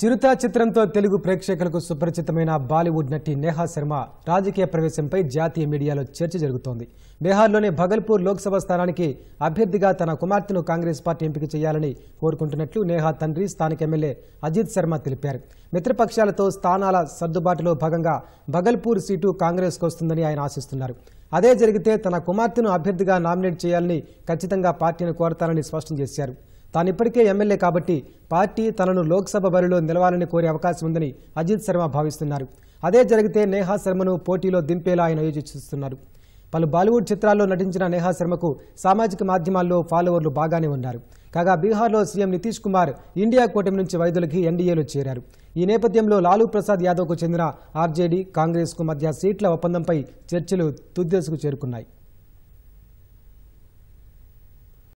చిరుత చిత్రంతో తెలుగు ప్రేక్షకులకు సుపరిచితమైన బాలీవుడ్ నటి నేహా శర్మ రాజకీయ ప్రవేశంపై జాతీయ మీడియాలో చర్చ జరుగుతోంది బీహార్లోని భగల్పూర్ లోక్సభ స్థానానికి అభ్యర్థిగా తన కుమార్తెను కాంగ్రెస్ పార్టీ ఎంపిక చేయాలని కోరుకుంటున్నట్లు నేహా తండ్రి స్థానిక ఎమ్మెల్యే అజిత్ శర్మ తెలిపారు మిత్రపక్షాలతో స్థానాల సర్దుబాటులో భాగంగా భగల్పూర్ సీటు కాంగ్రెస్కు వస్తుందని ఆయన ఆశిస్తున్నారు అదే జరిగితే తన కుమార్తెను అభ్యర్థిగా నామినేట్ చేయాలని ఖచ్చితంగా పార్టీని కోరతానని స్పష్టం చేశారు తాను ఇప్పటికే ఎమ్మెల్యే కాబట్టి పార్టీ తనను లోక్సభ బరిలో నిలవాలని కోరే అవకాశం ఉందని అజిత్ శర్మ భావిస్తున్నారు అదే జరిగితే నేహా శర్మను పోటీలో దింపేలా ఆయన యోచిస్తున్నారు పలు బాలీవుడ్ చిత్రాల్లో నటించిన నేహా శర్మకు సామాజిక మాధ్యమాల్లో ఫాలోవర్లు బాగానే ఉన్నారు కాగా బీహార్లో సీఎం నితీష్ కుమార్ ఇండియా కూటమి నుంచి వైదొలికి ఎన్డీఏలో చేరారు ఈ నేపథ్యంలో లాలూ ప్రసాద్ యాదవ్కు చెందిన ఆర్జేడీ కాంగ్రెస్కు మధ్య సీట్ల ఒప్పందంపై చర్చలు తుద్దెసుకు చేరుకున్నాయి